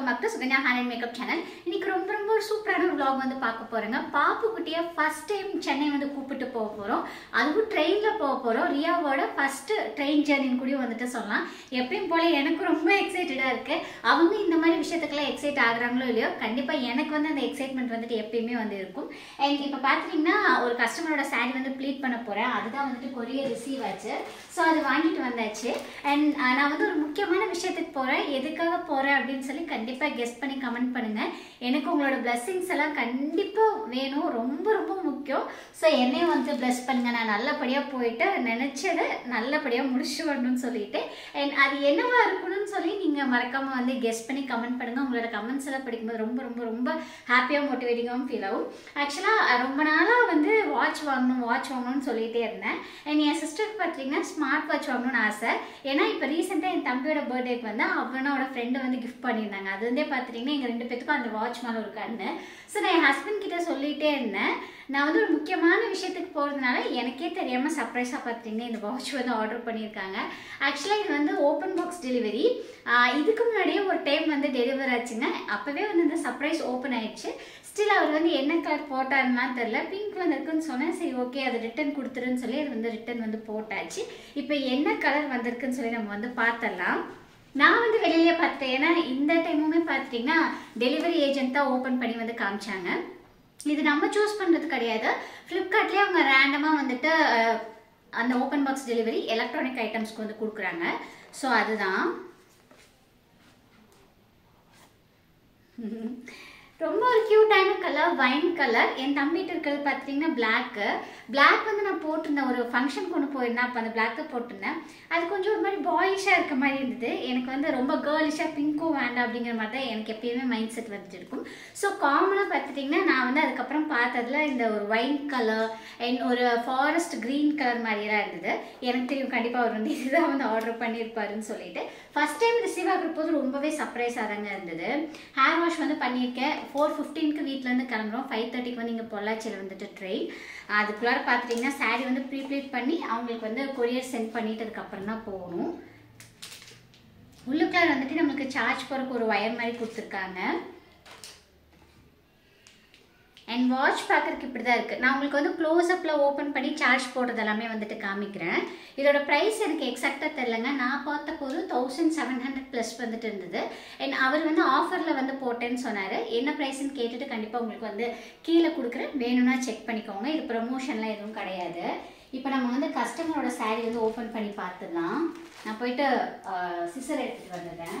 welcome back to Suganya hand and makeup channel ஒரு சூப்பரான ஒரு விளாக் வந்து பார்க்க போகிறேங்க பாப்பு குட்டியை ஃபர்ஸ்ட் டைம் சென்னை வந்து கூப்பிட்டு போக போகிறோம் அதுவும் ட்ரெயினில் போக போகிறோம் ரியாவோட ஃபஸ்ட்டு ட்ரெயின் ஜேர்னின்னு கூட வந்துட்டு சொல்லலாம் எப்பயும் போல் எனக்கு ரொம்ப எக்ஸைட்டடாக இருக்குது அவங்க இந்த மாதிரி விஷயத்துக்கெல்லாம் எக்ஸைட் ஆகுறாங்களோ இல்லையோ கண்டிப்பாக எனக்கு வந்து அந்த எக்ஸைட்மெண்ட் வந்துட்டு எப்பயுமே வந்து இருக்கும் அண்ட் இப்போ பார்த்தீங்கன்னா ஒரு கஸ்டமரோட சாரி வந்து ப்ளீட் பண்ண போகிறேன் அதுதான் வந்துட்டு கொரியர் ரிசீவ் ஆச்சு ஸோ அது வாங்கிட்டு வந்தாச்சு அண்ட் நான் வந்து ஒரு முக்கியமான விஷயத்துக்கு போகிறேன் எதுக்காக போகிறேன் அப்படின்னு சொல்லி கண்டிப்பாக கெஸ்ட் பண்ணி கமெண்ட் பண்ணுங்கள் எனக்கு உங்களோட பிளெஸ்ஸிங்ஸ் எல்லாம் கண்டிப்பாக வேணும் ரொம்ப ரொம்ப முக்கியம் ஸோ என்னையும் வந்து பிளஸ் பண்ணுங்க நான் நல்லபடியாக போயிட்டு நினச்சதை நல்லபடியாக முடிச்சு வரணும்னு சொல்லிட்டு அண்ட் அது என்னவா இருக்கணும்னு சொல்லி நீங்கள் மறக்காமல் வந்து கெஸ்ட் பண்ணி கமெண்ட் பண்ணுங்கள் உங்களோட கமெண்ட்ஸ் எல்லாம் படிக்கும்போது ரொம்ப ரொம்ப ரொம்ப ஹாப்பியாக மோட்டிவேட்டிங்காகவும் ஃபீல் ஆகும் ஆக்சுவலாக ரொம்ப நாளாக வந்து வாட்ச் வாங்கணும் வாட்ச் வாங்கணும்னு சொல்லிகிட்டே இருந்தேன் அண்ட் என் சிஸ்டருக்கு பார்த்தீங்கன்னா ஸ்மார்ட் வாட்ச் வாங்கணும்னு ஆசை ஏன்னா இப்போ ரீசெண்டாக என் தம்பியோட பர்த்டேக்கு வந்து அவனோட ஃப்ரெண்டு வந்து கிஃப்ட் பண்ணியிருந்தாங்க அது வந்து பார்த்துட்டிங்கன்னா எங்கள் ரெண்டு பேத்துக்கும் அந்த வாட்ச் மேலே ஒரு அப்படின்னு ஸோ நான் என் ஹஸ்பண்ட் கிட்ட சொல்லிகிட்டே இருந்தேன் நான் வந்து ஒரு முக்கியமான விஷயத்துக்கு போகிறதுனால எனக்கே தெரியாமல் சர்ப்ரைஸாக பார்த்தீங்கன்னா இந்த வாட்ச் வந்து ஆர்டர் பண்ணியிருக்காங்க ஆக்சுவலாக இது வந்து ஓப்பன் பாக்ஸ் டெலிவரி இதுக்கு முன்னாடியே ஒரு டைம் வந்து டெலிவரி ஆச்சுங்க அப்போவே வந்து இந்த சர்ப்ரைஸ் ஓப்பன் ஆயிடுச்சு ஸ்டில் அவர் வந்து என்ன கலர் போட்டாருலாம் தெரில பிங்க் வந்திருக்குன்னு சொன்னேன் சரி ஓகே அது ரிட்டர்ன் கொடுத்துருன்னு சொல்லி அது வந்து ரிட்டர்ன் வந்து போட்டாச்சு இப்போ என்ன கலர் வந்திருக்குன்னு சொல்லி நம்ம வந்து பார்த்தலாம் நான் வந்து வெளியில பார்த்தேன் ஏன்னா இந்த டைமுமே பார்த்தீங்கன்னா டெலிவரி ஏஜென்ட் தான் ஓப்பன் பண்ணி வந்து காமிச்சாங்க இது நம்ம சூஸ் பண்ணுறது கிடையாது ஃப்ளிப்கார்ட்லேயே அவங்க ரேண்டமாக வந்துட்டு அந்த ஓப்பன் பாக்ஸ் டெலிவரி எலக்ட்ரானிக் ஐட்டம்ஸ்க்கு வந்து கொடுக்குறாங்க ஸோ அதுதான் ரொம்ப ஒரு கியூட்டான கலர் வைன் கலர் என் தம்பிட்டு இருக்கிறது பார்த்தீங்கன்னா பிளாக்கு பிளாக் வந்து நான் போட்டிருந்தேன் ஒரு ஃபங்க்ஷன் கொண்டு போயிருந்தேன் அப்போ அந்த பிளாக்கை போட்டிருந்தேன் அது கொஞ்சம் ஒரு மாதிரி பாயிஷாக இருக்க மாதிரி இருந்தது எனக்கு வந்து ரொம்ப கேர்லிஷாக பிங்க்கும் வேண்டாம் அப்படிங்கிற மாதிரி தான் எனக்கு எப்பயுமே மைண்ட் செட் வந்துட்டு இருக்கும் ஸோ காமனாக பார்த்துட்டிங்கன்னா நான் வந்து அதுக்கப்புறம் பார்த்ததில் இந்த ஒரு ஒயின் கலர் அண்ட் ஒரு ஃபாரஸ்ட் க்ரீன் கலர் மாதிரியெல்லாம் இருந்தது எனக்கு தெரியும் கண்டிப்பாக அவர் வந்து இதுதான் வந்து ஆர்டர் பண்ணியிருப்பாருன்னு சொல்லிட்டு ஃபஸ்ட் டைம் ரிசீவ் ஆகிற போது ரொம்பவே சர்ப்ரைஸாக தாங்க இருந்தது ஹேர் வாஷ் வந்து பண்ணியிருக்கேன் ஃபோர் ஃபிஃப்டீனுக்கு வீட்டிலேருந்து கிளம்புறோம் ஃபைவ் தேர்ட்டிக்கு வந்து இங்கே பொள்ளாச்சியில் வந்துட்டு ட்ரெயின் அதுக்குள்ளார பார்த்துட்டிங்கன்னா சாரி வந்து ப்ரீப்ளேட் பண்ணி அவங்களுக்கு வந்து கொரியர் சென்ட் பண்ணிட்டதுக்கப்புறம் தான் போகணும் உள்ளுக்குள்ளார் வந்துட்டு நம்மளுக்கு சார்ஜ் போகிறக்கு ஒரு ஒயர் மாதிரி கொடுத்துருக்காங்க அண்ட் வாட்ச் பார்க்குறதுக்கு இப்படி தான் இருக்குது நான் உங்களுக்கு வந்து க்ளோஸ்அப்பில் ஓப்பன் பண்ணி சார்ஜ் போடுறது எல்லாமே வந்துட்டு காமிக்கிறேன் இதோட ப்ரைஸ் எனக்கு எக்ஸாக்டாக தெரிலங்க நான் பார்த்த போது தௌசண்ட் செவன் ஹண்ட்ரட் ப்ளஸ் வந்துட்டு இருந்தது அண்ட் அவர் வந்து ஆஃபரில் வந்து போட்டேன்னு சொன்னார் என்ன ப்ரைஸ்ன்னு கேட்டுட்டு கண்டிப்பாக உங்களுக்கு வந்து கீழே கொடுக்குறேன் வேணும்னா செக் பண்ணிக்கோங்க இது ப்ரொமோஷன்லாம் எதுவும் கிடையாது இப்போ நம்ம வந்து கஸ்டமரோட சாரி வந்து ஓப்பன் பண்ணி பார்த்துடலாம் நான் போயிட்டு சிசர் எடுத்துகிட்டு வந்துட்டேன்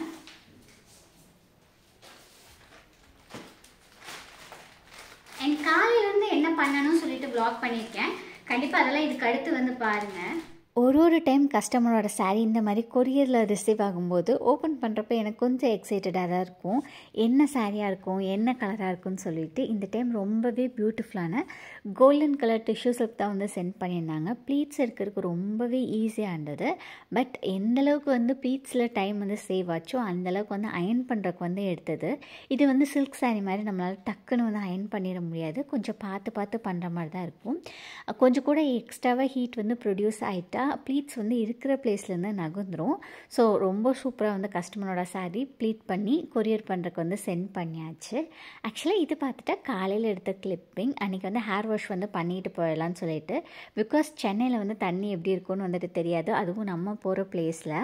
அண்ட் காலையிலேருந்து என்ன பண்ணணும்னு சொல்லிட்டு ப்ளாக் பண்ணியிருக்கேன் கண்டிப்பாக அதெல்லாம் இதுக்கு அடுத்து வந்து பாருங்கள் ஒரு ஒரு டைம் கஸ்டமரோட சாரீ இந்த மாதிரி கொரியரில் ரிசீவ் ஆகும்போது ஓப்பன் பண்ணுறப்ப எனக்கு கொஞ்சம் எக்ஸைட்டடாக தான் இருக்கும் என்ன சாரியாக இருக்கும் என்ன கலராக இருக்கும்னு சொல்லிட்டு இந்த டைம் ரொம்பவே பியூட்டிஃபுல்லான கோல்டன் கலர் டிஷ்யூ சில்க் தான் வந்து சென்ட் பண்ணியிருந்தாங்க ப்ளீட்ஸ் இருக்கிறதுக்கு ரொம்பவே ஈஸியாக இருந்தது பட் எந்தளவுக்கு வந்து ப்ளீட்ஸில் டைம் வந்து சேவ் ஆச்சோ அந்தளவுக்கு வந்து அயன் பண்ணுறதுக்கு வந்து எடுத்தது இது வந்து சில்க் சாரீ மாதிரி நம்மளால் டக்குன்னு வந்து அயன் பண்ணிட முடியாது கொஞ்சம் பார்த்து பார்த்து பண்ணுற மாதிரி தான் இருக்கும் கொஞ்சம் கூட எக்ஸ்ட்ராவாக ஹீட் வந்து ப்ரொடியூஸ் ஆகிட்டா பண்ணிட்டால் ப்ளீட்ஸ் வந்து இருக்கிற பிளேஸ்லேருந்து நகர்ந்துடும் ஸோ ரொம்ப சூப்பராக வந்து கஸ்டமரோட சாரீ ப்ளீட் பண்ணி கொரியர் பண்ணுறக்கு வந்து சென்ட் பண்ணியாச்சு ஆக்சுவலாக இது பார்த்துட்டா காலையில் எடுத்த கிளிப்பிங் அன்றைக்கி வந்து ஹேர் வாஷ் வந்து பண்ணிட்டு போயிடலாம்னு சொல்லிட்டு பிகாஸ் சென்னையில் வந்து தண்ணி எப்படி இருக்கும்னு வந்துட்டு தெரியாது அதுவும் நம்ம போகிற பிளேஸில்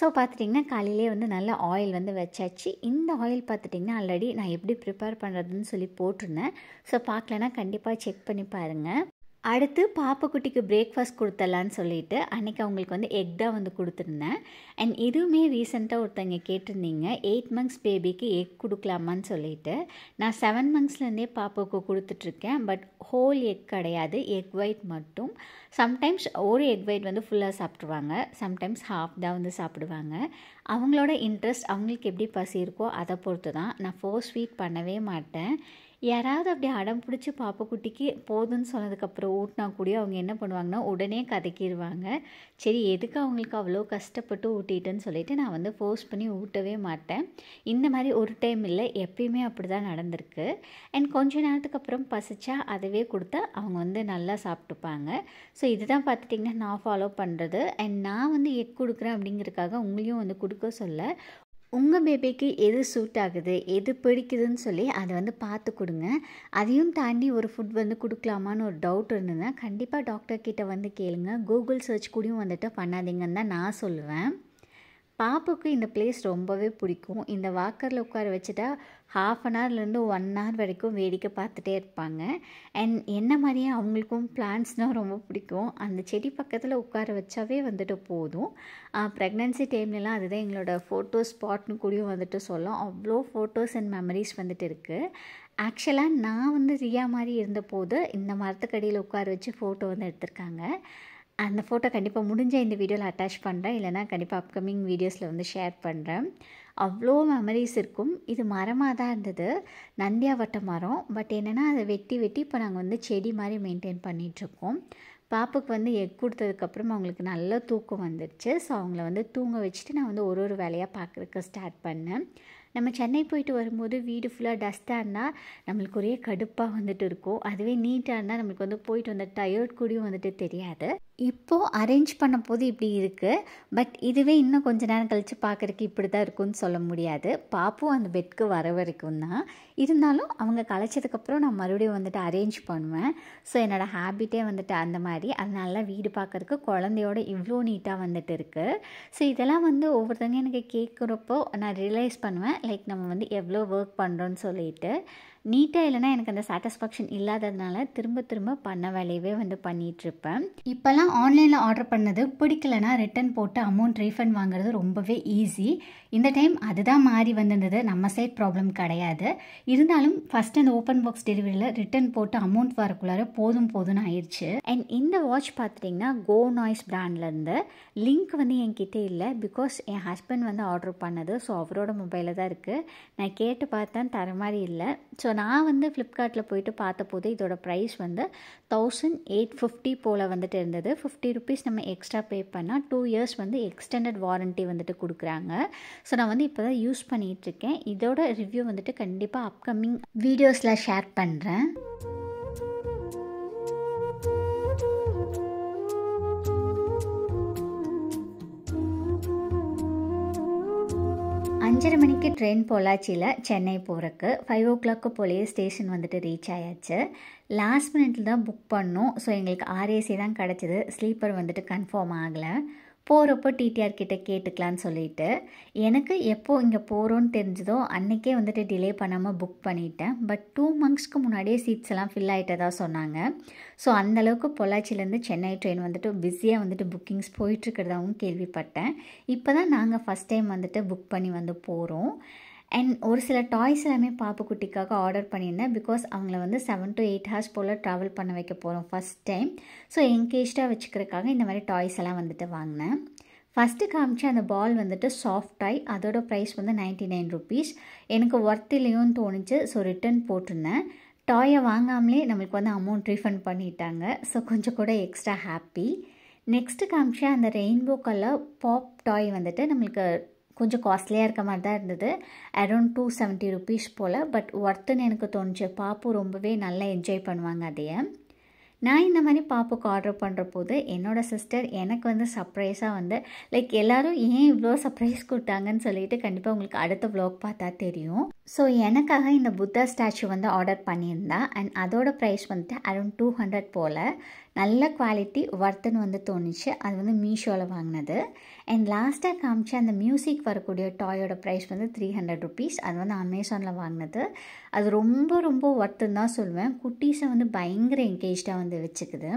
ஸோ பார்த்துட்டிங்கன்னா காலையிலே வந்து நல்ல ஆயில் வந்து வச்சாச்சு இந்த ஆயில் பார்த்துட்டிங்கன்னா ஆல்ரெடி நான் எப்படி ப்ரிப்பேர் பண்ணுறதுன்னு சொல்லி போட்டிருந்தேன் ஸோ பார்க்கலன்னா கண்டிப்பாக செக் பண்ணி பாருங்கள் அடுத்து குட்டிக்கு பிரேக்ஃபாஸ்ட் கொடுத்தலான்னு சொல்லிட்டு அன்றைக்கி அவங்களுக்கு வந்து எக் தான் வந்து கொடுத்துருந்தேன் அண்ட் இதுவுமே ரீசெண்டாக ஒருத்தங்க கேட்டிருந்தீங்க எயிட் மந்த்ஸ் பேபிக்கு எக் கொடுக்கலாமான்னு சொல்லிட்டு நான் செவன் மந்த்ஸ்லேருந்தே பாப்பாவுக்கு கொடுத்துட்ருக்கேன் பட் ஹோல் எக் கிடையாது எக் ஒயிட் மட்டும் சம்டைம்ஸ் ஒரு எக் ஒயிட் வந்து ஃபுல்லாக சாப்பிட்ருவாங்க சம்டைம்ஸ் ஹாஃப் தான் வந்து சாப்பிடுவாங்க அவங்களோட இன்ட்ரெஸ்ட் அவங்களுக்கு எப்படி பசி இருக்கோ அதை பொறுத்து தான் நான் ஃபோர் ஸ்வீட் பண்ணவே மாட்டேன் யாராவது அப்படி அடம் பிடிச்சி குட்டிக்கு போதும்னு சொன்னதுக்கப்புறம் ஊட்டினா கூட அவங்க என்ன பண்ணுவாங்கன்னா உடனே கதைக்கிடுவாங்க சரி எதுக்கு அவங்களுக்கு அவ்வளோ கஷ்டப்பட்டு ஊட்டிட்டுன்னு சொல்லிட்டு நான் வந்து ஃபோர்ஸ் பண்ணி ஊட்டவே மாட்டேன் இந்த மாதிரி ஒரு டைம் இல்லை எப்பயுமே அப்படி தான் நடந்திருக்கு அண்ட் கொஞ்ச நேரத்துக்கு அப்புறம் பசிச்சா அதுவே கொடுத்தா அவங்க வந்து நல்லா சாப்பிட்டுப்பாங்க ஸோ இதுதான் பார்த்துட்டிங்கன்னா நான் ஃபாலோ பண்ணுறது அண்ட் நான் வந்து எக் கொடுக்குறேன் அப்படிங்கிறதுக்காக உங்களையும் வந்து கொடுக்க சொல்ல உங்கள் பேபிக்கு எது சூட் ஆகுது எது பிடிக்குதுன்னு சொல்லி அதை வந்து பார்த்து கொடுங்க அதையும் தாண்டி ஒரு ஃபுட் வந்து கொடுக்கலாமான்னு ஒரு டவுட் இருந்ததுன்னா கண்டிப்பாக டாக்டர்கிட்ட வந்து கேளுங்க கூகுள் சர்ச் கூடயும் வந்துட்டு பண்ணாதீங்கன்னு தான் நான் சொல்லுவேன் பாப்புக்கு இந்த பிளேஸ் ரொம்பவே பிடிக்கும் இந்த வாக்கரில் உட்கார வச்சுட்டா ஹாஃப் அன் ஹவர்லேருந்து ஒன் ஹவர் வரைக்கும் வேடிக்கை பார்த்துட்டே இருப்பாங்க அண்ட் என்ன மாதிரியே அவங்களுக்கும் பிளான்ஸ்னால் ரொம்ப பிடிக்கும் அந்த செடி பக்கத்தில் உட்கார வச்சாவே வந்துட்டு போதும் ப்ரெக்னென்சி டைம்லலாம் அதுதான் எங்களோட ஃபோட்டோ ஸ்பாட்னு கூடயும் வந்துட்டு சொல்லும் அவ்வளோ ஃபோட்டோஸ் அண்ட் மெமரிஸ் வந்துட்டு இருக்குது ஆக்சுவலாக நான் வந்து ரியா மாதிரி இருந்தபோது இந்த மரத்துக்கடியில் உட்கார வச்சு ஃபோட்டோ வந்து எடுத்திருக்காங்க அந்த ஃபோட்டோ கண்டிப்பாக முடிஞ்ச இந்த வீடியோவில் அட்டாச் பண்ணுறேன் இல்லைனா கண்டிப்பாக அப்கமிங் வீடியோஸில் வந்து ஷேர் பண்ணுறேன் அவ்வளோ மெமரிஸ் இருக்கும் இது மரமாக தான் இருந்தது நந்தியா வட்ட மரம் பட் என்னென்னா அதை வெட்டி வெட்டி இப்போ நாங்கள் வந்து செடி மாதிரி மெயின்டைன் பண்ணிகிட்ருக்கோம் பாப்புக்கு வந்து எக் கொடுத்ததுக்கப்புறம் அவங்களுக்கு நல்ல தூக்கம் வந்துடுச்சு ஸோ அவங்கள வந்து தூங்க வச்சுட்டு நான் வந்து ஒரு ஒரு வேலையாக பார்க்குறக்கு ஸ்டார்ட் பண்ணேன் நம்ம சென்னை போயிட்டு வரும்போது வீடு ஃபுல்லாக டஸ்ட்டாக இருந்தால் நம்மளுக்கு ஒரே கடுப்பாக வந்துட்டு இருக்கும் அதுவே நீட்டாக இருந்தால் நம்மளுக்கு வந்து போயிட்டு வந்த டயர்ட் கூடியும் வந்துட்டு தெரியாது இப்போது அரேஞ்ச் பண்ண போது இப்படி இருக்குது பட் இதுவே இன்னும் கொஞ்ச நேரம் கழித்து பார்க்குறக்கு இப்படி தான் இருக்குன்னு சொல்ல முடியாது பாப்பும் அந்த பெட்க்கு வர வரைக்கும் தான் இருந்தாலும் அவங்க கலைச்சதுக்கப்புறம் நான் மறுபடியும் வந்துட்டு அரேஞ்ச் பண்ணுவேன் ஸோ என்னோடய ஹேபிட்டே வந்துட்டு அந்த மாதிரி அதனால வீடு பார்க்குறதுக்கு குழந்தையோட இவ்வளோ நீட்டாக வந்துட்டு இருக்குது ஸோ இதெல்லாம் வந்து ஒவ்வொருத்தங்க எனக்கு கேட்குறப்போ நான் ரியலைஸ் பண்ணுவேன் லைக் நம்ம வந்து எவ்வளோ ஒர்க் பண்ணுறோன்னு சொல்லிட்டு நீட்டாக இல்லைனா எனக்கு அந்த சாட்டிஸ்ஃபேக்ஷன் இல்லாததுனால திரும்ப திரும்ப பண்ண வேலையவே வந்து பண்ணிகிட்ருப்பேன் இப்போல்லாம் ஆன்லைனில் ஆர்டர் பண்ணது பிடிக்கலனா ரிட்டன் போட்டு அமௌண்ட் ரீஃபண்ட் வாங்குறது ரொம்பவே ஈஸி இந்த டைம் அதுதான் மாறி வந்திருந்தது நம்ம சைட் ப்ராப்ளம் கிடையாது இருந்தாலும் ஃபஸ்ட் அந்த ஓப்பன் பாக்ஸ் டெலிவரியில் ரிட்டன் போட்டு அமௌண்ட் வரக்குள்ளார போதும் போதும்னு ஆயிடுச்சு அண்ட் இந்த வாட்ச் பார்த்துட்டிங்கன்னா கோ நாய்ஸ் ப்ராண்ட்லேருந்து லிங்க் வந்து என்கிட்ட இல்லை பிகாஸ் என் ஹஸ்பண்ட் வந்து ஆர்டர் பண்ணது ஸோ அவரோட மொபைலில் தான் இருக்குது நான் கேட்டு பார்த்தேன் தர மாதிரி இல்லை ஸோ நான் வந்து ஃப்ளிப்கார்ட்டில் போயிட்டு பார்த்தபோது இதோட ப்ரைஸ் வந்து தௌசண்ட் எயிட் ஃபிஃப்டி போல் வந்துட்டு இருந்தது ஃபிஃப்டி ருபீஸ் நம்ம எக்ஸ்ட்ரா பே பண்ணால் டூ இயர்ஸ் வந்து எக்ஸ்டெண்டட் வாரண்ட்டி வந்துட்டு கொடுக்குறாங்க ஸோ நான் வந்து இப்போ தான் யூஸ் பண்ணிகிட்ருக்கேன் இதோட ரிவ்யூ வந்துட்டு கண்டிப்பாக அப்கமிங் வீடியோஸில் ஷேர் பண்ணுறேன் அஞ்சரை மணிக்கு ட்ரெயின் போலாச்சியில் சென்னை போகிறக்கு ஃபைவ் ஓ கிளாக்கு போலேயே ஸ்டேஷன் வந்துட்டு ரீச் ஆயாச்சு லாஸ்ட் மினிட்ல தான் புக் பண்ணோம் ஸோ எங்களுக்கு ஆர்ஏசி தான் கிடச்சிது ஸ்லீப்பர் வந்துட்டு கன்ஃபார்ம் ஆகலை போகிறப்போ டிடிஆர் கிட்ட கேட்டுக்கலான்னு சொல்லிட்டு எனக்கு எப்போ இங்கே போகிறோன்னு தெரிஞ்சதோ அன்றைக்கே வந்துட்டு டிலே பண்ணாமல் புக் பண்ணிட்டேன் பட் டூ மந்த்ஸ்க்கு முன்னாடியே சீட்ஸ் எல்லாம் ஃபில் ஆகிட்டதாக சொன்னாங்க ஸோ அந்தளவுக்கு பொள்ளாச்சியிலேருந்து சென்னை ட்ரெயின் வந்துட்டு பிஸியாக வந்துட்டு புக்கிங்ஸ் போயிட்டுருக்கிறதாகவும் கேள்விப்பட்டேன் இப்போ தான் நாங்கள் ஃபஸ்ட் டைம் வந்துட்டு புக் பண்ணி வந்து போகிறோம் அண்ட் ஒரு சில டாய்ஸ் எல்லாமே குட்டிக்காக ஆர்டர் பண்ணியிருந்தேன் பிகாஸ் அவங்கள வந்து செவன் டு எயிட் ஹார்ஸ் போல் ட்ராவல் பண்ண வைக்க போகிறோம் ஃபஸ்ட் டைம் ஸோ என்கேஜாக வச்சுக்கிறதுக்காக இந்த மாதிரி டாய்ஸ் எல்லாம் வந்துட்டு வாங்கினேன் ஃபஸ்ட்டு காமிச்ச அந்த பால் வந்துட்டு சாஃப்ட் ஆய் அதோட ப்ரைஸ் வந்து நைன்ட்டி நைன் ருபீஸ் எனக்கு ஒர்த் இல்லையோன்னு தோணுச்சு ஸோ ரிட்டன் போட்டிருந்தேன் டாயை வாங்காமலே நம்மளுக்கு வந்து அமௌண்ட் ரீஃபண்ட் பண்ணிட்டாங்க ஸோ கொஞ்சம் கூட எக்ஸ்ட்ரா ஹாப்பி நெக்ஸ்ட்டு காமிச்சா அந்த ரெயின்போ கலர் பாப் டாய் வந்துட்டு நம்மளுக்கு கொஞ்சம் காஸ்ட்லியாக இருக்க மாதிரி தான் இருந்தது அரௌண்ட் டூ செவன்ட்டி ருபீஸ் போல் பட் ஒர்த்துன்னு எனக்கு தோணுச்சு பாப்பு ரொம்பவே நல்லா என்ஜாய் பண்ணுவாங்க அதையே நான் இந்த மாதிரி பாப்புக்கு ஆர்டர் பண்ணுற போது என்னோடய சிஸ்டர் எனக்கு வந்து சர்ப்ரைஸாக வந்து லைக் எல்லோரும் ஏன் இவ்வளோ சர்ப்ரைஸ் கொடுத்தாங்கன்னு சொல்லிட்டு கண்டிப்பாக உங்களுக்கு அடுத்த வ்ளாக் பார்த்தா தெரியும் ஸோ எனக்காக இந்த புத்தா ஸ்டாச்சு வந்து ஆர்டர் பண்ணியிருந்தா அண்ட் அதோட ப்ரைஸ் வந்துட்டு அரௌண்ட் டூ ஹண்ட்ரட் போல் நல்ல குவாலிட்டி ஒர்த்துன்னு வந்து தோணுச்சு அது வந்து மீஷோவில் வாங்கினது அண்ட் லாஸ்ட்டாக காமிச்சு அந்த மியூசிக் வரக்கூடிய டாயோட ப்ரைஸ் வந்து த்ரீ ஹண்ட்ரட் ருபீஸ் அது வந்து அமேசானில் வாங்கினது அது ரொம்ப ரொம்ப ஒர்த்துன்னு தான் சொல்லுவேன் குட்டீஸை வந்து பயங்கர என்கேஜாக வந்து வச்சுக்குது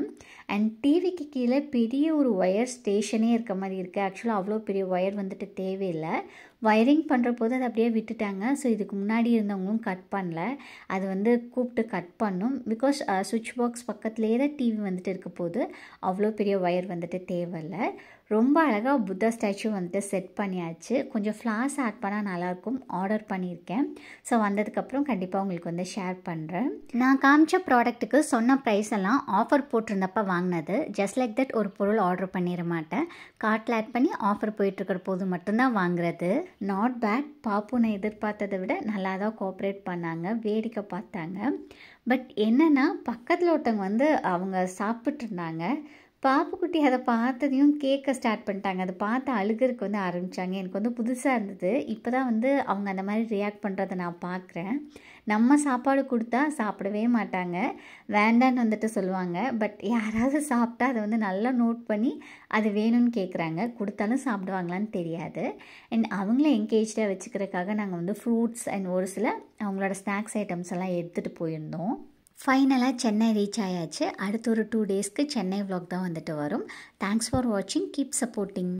அண்ட் டிவிக்கு கீழே பெரிய ஒரு ஒயர் ஸ்டேஷனே இருக்க மாதிரி இருக்குது ஆக்சுவலாக அவ்வளோ பெரிய ஒயர் வந்துட்டு தேவையில்லை வயரிங் பண்ணுற போது அதை அப்படியே விட்டுட்டாங்க ஸோ இதுக்கு முன்னாடி இருந்தவங்களும் கட் பண்ணல அது வந்து கூப்பிட்டு கட் பண்ணும் பிகாஸ் சுவிட்ச் பாக்ஸ் பக்கத்துலேயே தான் டிவி வந்துட்டு இருக்க போது அவ்வளோ பெரிய ஒயர் வந்துட்டு தேவையில்லை ரொம்ப அழகாக புத்தா ஸ்டாச்சு வந்துட்டு செட் பண்ணியாச்சு கொஞ்சம் ஃப்ளார்ஸ் ஆட் பண்ணால் நல்லாயிருக்கும் ஆர்டர் பண்ணியிருக்கேன் ஸோ வந்ததுக்கப்புறம் கண்டிப்பாக உங்களுக்கு வந்து ஷேர் பண்ணுறேன் நான் காமிச்ச ப்ராடக்ட்டுக்கு சொன்ன ப்ரைஸ் எல்லாம் ஆஃபர் போட்டிருந்தப்ப வாங்கினது ஜஸ்ட் லைக் தட் ஒரு பொருள் ஆர்டர் பண்ணிட மாட்டேன் கார்ட்டில் ஆட் பண்ணி ஆஃபர் போயிட்டுருக்கிற போது மட்டும்தான் வாங்குறது நாட் பேட் பாப்புனை எதிர்பார்த்ததை விட நல்லா தான் கோஆப்ரேட் பண்ணாங்க வேடிக்கை பார்த்தாங்க பட் என்னென்னா பக்கத்தில் ஒருத்தவங்க வந்து அவங்க சாப்பிட்ருந்தாங்க பாப்புக்குட்டி அதை பார்த்ததையும் கேட்க ஸ்டார்ட் பண்ணிட்டாங்க அதை பார்த்து அழுகிறதுக்கு வந்து ஆரம்பித்தாங்க எனக்கு வந்து புதுசாக இருந்தது இப்போ தான் வந்து அவங்க அந்த மாதிரி ரியாக்ட் பண்ணுறத நான் பார்க்குறேன் நம்ம சாப்பாடு கொடுத்தா சாப்பிடவே மாட்டாங்க வேண்டான்னு வந்துட்டு சொல்லுவாங்க பட் யாராவது சாப்பிட்டா அதை வந்து நல்லா நோட் பண்ணி அது வேணும்னு கேட்குறாங்க கொடுத்தாலும் சாப்பிடுவாங்களான்னு தெரியாது அண்ட் அவங்கள என்கேஜாக வச்சுக்கிறதுக்காக நாங்கள் வந்து ஃப்ரூட்ஸ் அண்ட் ஒரு சில அவங்களோட ஸ்நாக்ஸ் ஐட்டம்ஸ் எல்லாம் எடுத்துகிட்டு போயிருந்தோம் ஃபைனலாக சென்னை ரீச் ஆயாச்சு அடுத்த ஒரு டூ டேஸ்க்கு சென்னை விலாக் தான் வந்துட்டு வரும் தேங்க்ஸ் ஃபார் வாட்சிங் கீப் சப்போர்ட்டிங்